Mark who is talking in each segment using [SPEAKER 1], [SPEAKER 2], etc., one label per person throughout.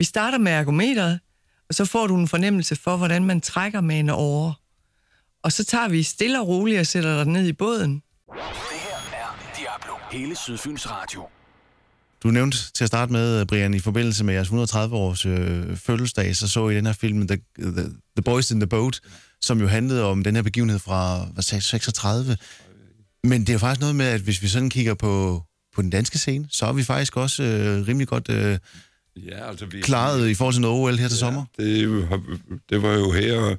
[SPEAKER 1] Vi starter med ergometeret, og så får du en fornemmelse for, hvordan man trækker med en åre. Og så tager vi stille og roligt og sætter dig ned i båden. Det her
[SPEAKER 2] er Diablo, hele Sydfyns Radio. Du nævnte til at starte med, øh, Brian, i forbindelse med jeres 130-års øh, fødselsdag, så så I den her film, The, The, The Boys in the Boat, som jo handlede om den her begivenhed fra hvad sagde, 36. Men det er jo faktisk noget med, at hvis vi sådan kigger på, på den danske scene, så er vi faktisk også øh, rimelig godt øh,
[SPEAKER 3] ja, altså, vi... klaret i
[SPEAKER 2] forhold til noget OL her til ja, sommer?
[SPEAKER 3] Det, det var jo her,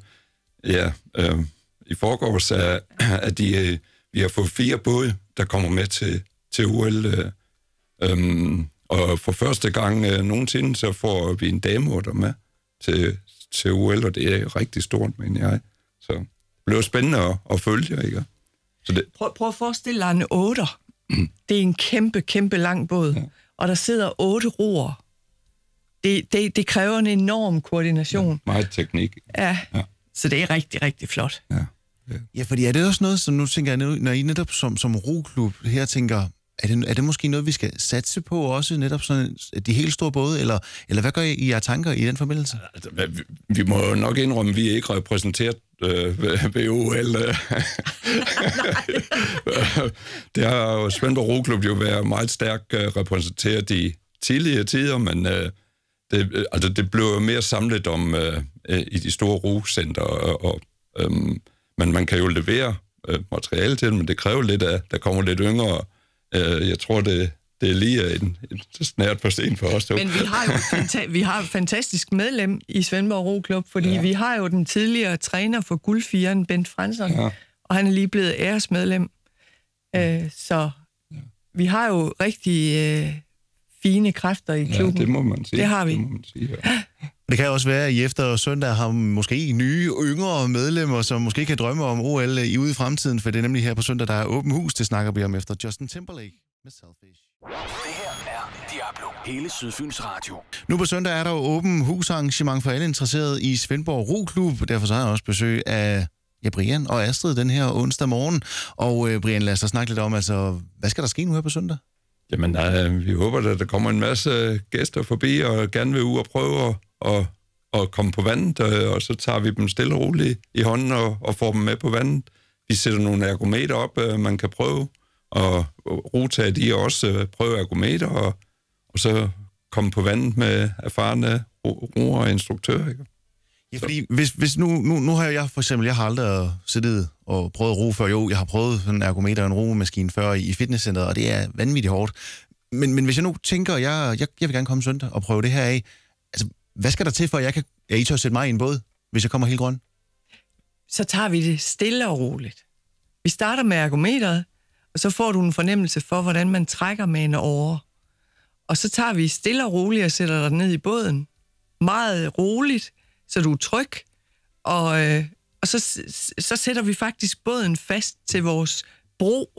[SPEAKER 3] ja, øh, i forgårs, at, at de, øh, vi har fået fire både, der kommer med til, til OL. Øh, øh, og for første gang øh, nogensinde, så får vi en dameotter med til, til OL, og det er rigtig stort, mener jeg. Så det bliver spændende at, at følge, ikke? Så det...
[SPEAKER 1] prøv, prøv at forestille dig en otter. Mm. det er en kæmpe, kæmpe lang båd, ja. og der sidder otte roer det, det, det kræver en enorm koordination. Ja, meget teknik. Ja. ja, så det er rigtig, rigtig
[SPEAKER 3] flot.
[SPEAKER 2] Ja. Ja. ja, fordi er det også noget, som nu tænker jeg, når I netop som, som roklub her tænker, er det, er det måske noget, vi skal satse på også, netop sådan de helt store både, eller, eller hvad gør I, I tanker i den forbindelse?
[SPEAKER 3] Altså, vi, vi må jo nok indrømme, at vi er ikke repræsenteret øh, ved, ved øh. det har jo Svendborg Roklub jo været meget stærkt øh, repræsenteret i tidligere tider, men øh, det, øh, altså det blev mere samlet om øh, øh, i de store rugcenter, og, og øh, men man kan jo levere øh, materiale til dem, men det kræver lidt af, der kommer lidt yngre. Øh, jeg tror, det, det er lige en, en snært for sent for os. Dog. Men vi har jo
[SPEAKER 1] fanta- vi har et fantastisk medlem i Svendborg Roklub, fordi ja. vi har jo den tidligere træner for guldfieren, Bent Fransson, ja. og han er lige blevet æresmedlem. Øh, så ja. vi har jo rigtig... Øh, fine kræfter i klubben. Ja, det må man sige. Det har vi. Det, må man
[SPEAKER 2] sige, ja. det kan også være, at I efter søndag har måske nye yngre medlemmer, som måske kan drømme om OL i ude i fremtiden, for det er nemlig her på søndag, der er åben hus. Det snakker vi om efter Justin Timberlake med Selfish. Det her er Diablo. Hele Sydfyns Radio. Nu på søndag er der jo åben husarrangement for alle interesserede i Svendborg Roklub. Derfor så har jeg også besøg af ja, Brian og Astrid den her onsdag morgen. Og øh, Brian, lad os da snakke lidt om, altså, hvad skal der ske nu her på søndag?
[SPEAKER 3] Jamen, nej, vi håber, at der kommer en masse øh, gæster forbi, og gerne vil ud og prøve at, at, at komme på vandet, og, øh, og så tager vi dem stille og roligt i hånden og, og får dem med på vandet. Vi sætter nogle ergometer op, øh, man kan prøve, og Ruta de også prøve ergometer, og, og så komme på vandet med erfarne
[SPEAKER 2] roer og instruktører. Ja, fordi hvis, hvis nu, nu, nu har jeg for eksempel, jeg har aldrig siddet og prøvet at ro før. Jo, jeg har prøvet sådan en ergometer og en roemaskine før i, fitnesscenteret, og det er vanvittigt hårdt. Men, men hvis jeg nu tænker, at jeg, jeg, jeg vil gerne komme søndag og prøve det her af, altså, hvad skal der til, for at jeg kan, at I tør sætte mig i en båd, hvis jeg kommer helt grøn?
[SPEAKER 1] Så tager vi det stille og roligt. Vi starter med ergometeret, og så får du en fornemmelse for, hvordan man trækker med en åre. Og så tager vi stille og roligt og sætter dig ned i båden. Meget roligt, så du er tryg, og øh, og så, så sætter vi faktisk båden fast til vores bro,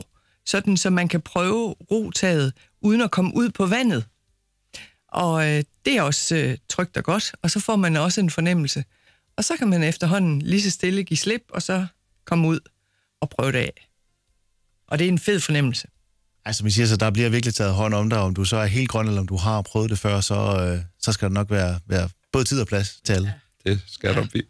[SPEAKER 1] sådan så man kan prøve rotaget, uden at komme ud på vandet. Og øh, det er også øh, trygt og godt, og så får man også en fornemmelse. Og så kan man efterhånden lige så stille give slip, og
[SPEAKER 2] så komme ud og prøve det af. Og det er en fed fornemmelse. Altså, man siger så, der bliver virkelig taget hånd om dig, om du så er helt grøn, eller om du har prøvet det før, så, øh, så skal der nok være, være både tid og plads til alle. Ja
[SPEAKER 3] det skal ja. der. Vi,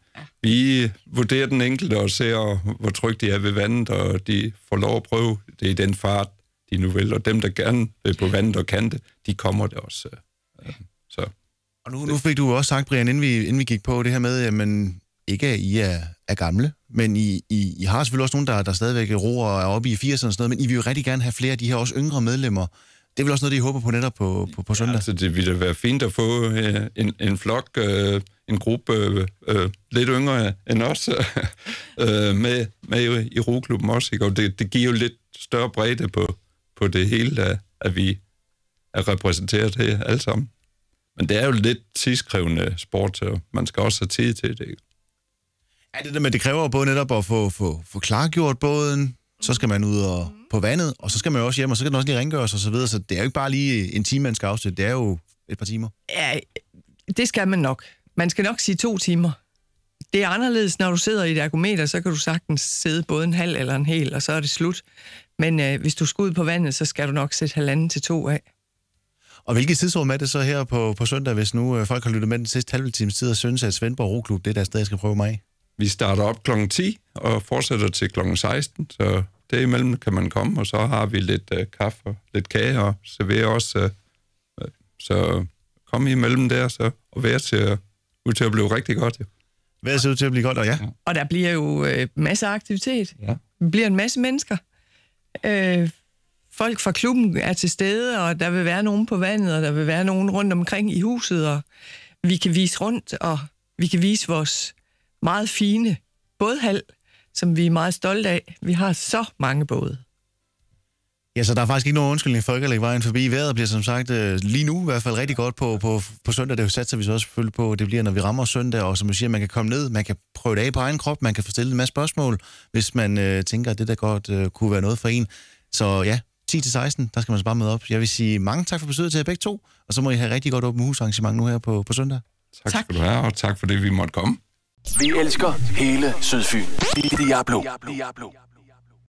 [SPEAKER 3] vi vurderer den enkelte og ser, hvor trygt de er ved vandet, og de får lov at prøve det i den fart, de nu vil. Og dem, der gerne vil på vandet og kan det, de kommer det også. Øh, så.
[SPEAKER 2] Og nu, nu fik du også sagt, Brian, inden vi, inden vi gik på det her med, jamen, ikke I er, er gamle, men I, I, I har selvfølgelig også nogen, der, der stadigvæk roer og er oppe i 80'erne og sådan noget, men I vil jo rigtig gerne have flere af de her også yngre medlemmer det er vel også noget, de håber på netop på, på, på søndag? Ja, altså, det ville
[SPEAKER 3] være fint at få øh, en, en flok, øh, en gruppe øh, øh lidt yngre end os, øh, med, med i roklubben også. Ikke? Og det, det giver jo lidt større bredde på, på det hele, at, at vi er repræsenteret her alle sammen. Men det er jo lidt tidskrævende sport, så man skal også have tid til det. Ikke?
[SPEAKER 2] Ja, det der med, det kræver både netop at få, få, få klargjort båden, så skal man ud og, på vandet, og så skal man jo også hjem, og så skal den også lige rengøres og så videre. Så det er jo ikke bare lige en time, man skal afsætte, det er jo et par timer. Ja,
[SPEAKER 1] det skal man nok. Man skal nok sige to timer. Det er anderledes, når du sidder i et argumenter, så kan du sagtens sidde både en halv eller en hel, og så er det slut. Men øh, hvis du skal ud på vandet, så skal du nok sætte halvanden til to af.
[SPEAKER 2] Og hvilket tidsrum er det så her på, på søndag, hvis nu øh, folk har lyttet med den sidste halve times tid og synes, at Svendborg Roklub, det er der sted, jeg skal prøve mig? Vi starter op kl. 10
[SPEAKER 3] og fortsætter til kl. 16, så derimellem kan man komme, og så har vi lidt uh, kaffe og lidt kage og serverer også. Uh, så kom imellem der, så, og til, ser ud til at blive rigtig godt. Ja. Vær ser ud til at blive godt, og ja. ja.
[SPEAKER 1] Og der bliver jo uh, masser af aktivitet. Ja. Der bliver en masse mennesker. Uh, folk fra klubben er til stede, og der vil være nogen på vandet, og der vil være nogen rundt omkring i huset, og vi kan vise rundt, og vi kan vise vores meget fine bådhal, som vi er meget stolte af. Vi har så mange både.
[SPEAKER 2] Ja, så der er faktisk ikke nogen undskyldning for ikke at lægge vejen forbi. Vejret bliver som sagt øh, lige nu i hvert fald rigtig godt på, på, på søndag. Det satser vi så også selvfølgelig på, det bliver, når vi rammer søndag. Og som du siger, man kan komme ned, man kan prøve det af på egen krop, man kan få stillet en masse spørgsmål, hvis man øh, tænker, at det der godt øh, kunne være noget for en. Så ja, 10-16, der skal man så bare møde op. Jeg vil sige mange tak for besøget til jer begge to, og så må I have rigtig godt åbent husarrangement nu her på, på søndag.
[SPEAKER 3] Tak, tak skal du have, og tak for det, vi måtte komme.
[SPEAKER 2] Vi elsker hele Sydfyn. Diablo. Diablo.